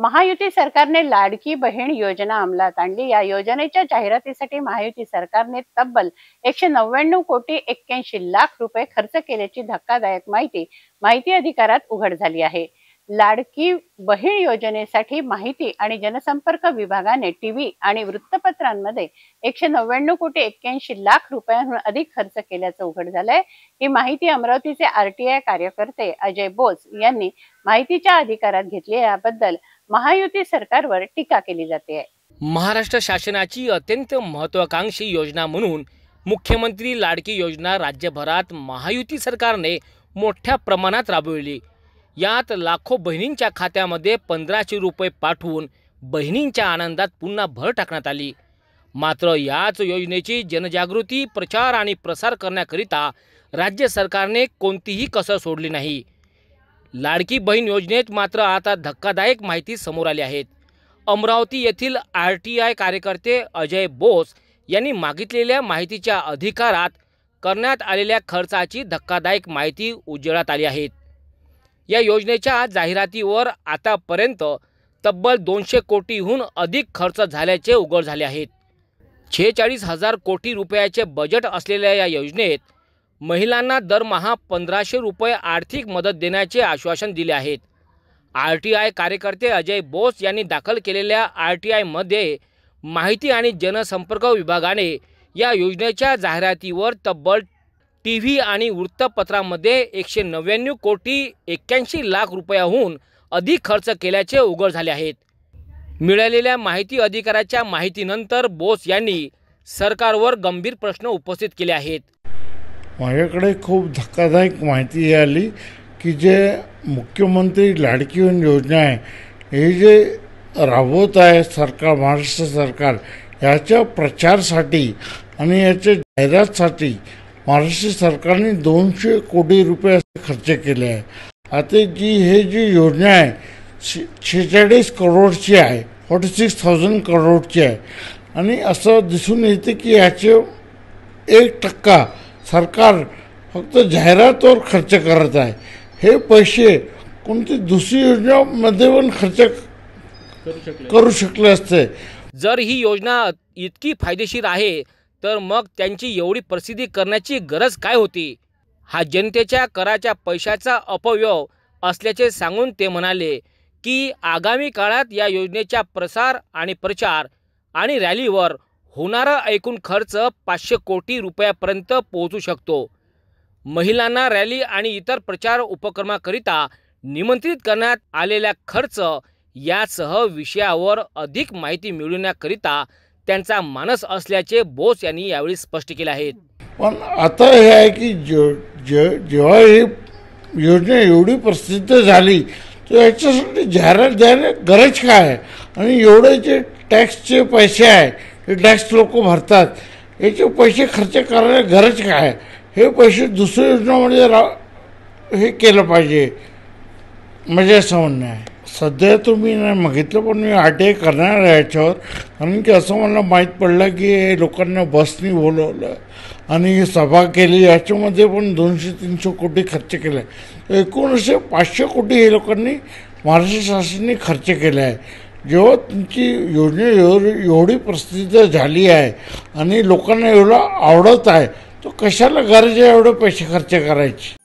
महायुती सरकारने लाडकी बहीण योजना अंमलात आणली या योजनेच्या जाहिरातीसाठी महायुती सरकारने तब्बल एकशे नव्याण्णव कोटी एक्क्याऐंशी लाख रुपये खर्च केल्याची धक्कादायक माहिती माहिती अधिकारात उघड झाली आहे लाडकी बहीण योजनेसाठी माहिती आणि जनसंपर्क विभागाने टीव्ही आणि वृत्तपत्रांमध्ये एकशे नव्याण्णव कोटी एक्क्याऐंशी लाख रुपयांहून अधिक खर्च केल्याचं उघड झालंय ही माहिती अमरावतीचे आरटीआय कार्यकर्ते अजय बोस यांनी माहितीच्या अधिकारात घेतली याबद्दल महायुती सरकारवर टीका केली जाते महाराष्ट्र शासनाची अत्यंत महत्वाकांक्षी योजना म्हणून मुख्यमंत्री लाडकी योजना राज्यभरात महायुती सरकारने मोठ्या प्रमाणात राबविली यात लाखो बहिणींच्या खात्यामध्ये पंधराशे रुपये पाठवून बहिणींच्या आनंदात पुन्हा भर टाकण्यात आली मात्र याच योजनेची जनजागृती प्रचार आणि प्रसार करण्याकरिता राज्य सरकारने कोणतीही कसर सोडली नाही लाडकी बहीण योजनेत मात्र आता धक्कादायक माहिती समोर आली आहेत अमरावती येथील आर टी आय कार्यकर्ते अजय बोस यांनी मागितलेल्या माहितीच्या अधिकारात करण्यात आलेल्या खर्चाची धक्कादायक माहिती उजळात आली आहेत या योजनेच्या जाहिरातीवर आतापर्यंत तब्बल दोनशे कोटीहून अधिक खर्च झाल्याचे उघड झाले आहेत शेहेचाळीस हजार कोटी रुपयाचे बजेट असलेल्या या योजनेत महिलांना दरमहा पंधराशे रुपये आर्थिक मदत देण्याचे आश्वासन दिले आहेत आर टी आय कार्यकर्ते अजय बोस यांनी दाखल केलेल्या आर टी आयमध्ये माहिती आणि जनसंपर्क विभागाने या योजनेच्या जाहिरातीवर तब्बल टी व्ही आणि वृत्तपत्रामध्ये एकशे नव्याण्णव कोटी एक्क्याऐंशी लाख रुपयाहून अधिक खर्च केल्याचे उघड झाले आहेत मिळालेल्या माहिती अधिकाराच्या माहितीनंतर बोस यांनी सरकारवर गंभीर प्रश्न उपस्थित केले आहेत माझ्याकडे खूप धक्कादायक माहिती आली की जे मुख्यमंत्री लाडकी योजना आहे हे जे राबवत आहे सरकार महाराष्ट्र सरकार याच्या प्रचारसाठी आणि याच्या जाहिरातसाठी महाराष्ट्र सरकारने दोनशे कोटी रुपये खर्च केले आहे आता जी हे जी योजना आहे शे शेहेचाळीस करोडची आहे फॉर्टी सिक्स थाउजंड करोडची आहे आणि असं दिसून येते की ह्याचे एक टक्का सरकार फक्त जाहिरातवर खर्च करत आहे हे पैसे कोणती दुसरी योजनामध्ये पण खर्च करू शकले असते जर ही योजना इतकी फायदेशीर आहे तर मग त्यांची एवढी प्रसिद्धी करण्याची गरज काय होती हा जनतेच्या कराच्या पैशाचा अपव्यव असल्याचे सांगून ते म्हणाले की आगामी काळात या योजनेच्या प्रसार आणि प्रचार आणि रॅलीवर होणारा एकूण खर्च पाचशे कोटी रुपयापर्यंत पोहोचू शकतो महिलांना रॅली आणि इतर प्रचार उपक्रमाकरिता निमंत्रित करण्यात आलेला खर्च यासह विषयावर अधिक माहिती मिळवण्याकरिता त्यांचा मानस असल्याचे बोस यांनी यावेळी स्पष्ट केले आहेत पण आता हे आहे की जेव्हा ही योजना एवढी प्रसिद्ध झाली तर याच्यासाठी जाहिरात द्यायला गरज काय आहे आणि एवढे जे टॅक्सचे पैसे आहे हे टॅक्स लोक भरतात याचे पैसे खर्च करायला गरज काय हे पैसे दुसऱ्या योजना म्हणजे हे केलं पाहिजे म्हणजे असं आहे सध्या तुम्ही नाही मागितलं पण मी आठे करणार आहे याच्यावर कारण की असं मला माहीत पडलं की लोकांना बसनी बोलवलं आणि सभा केली याच्यामध्ये पण दोनशे तीनशे कोटी खर्च केला आहे एकोणीसशे पाचशे कोटी हे लोकांनी महाराष्ट्र शासनाने खर्च केला आहे जेव्हा तुमची योजना एवढी प्रसिद्ध झाली आहे आणि लोकांना एवढं आवडत आहे तो कशाला गरज आहे एवढे पैसे खर्च करायची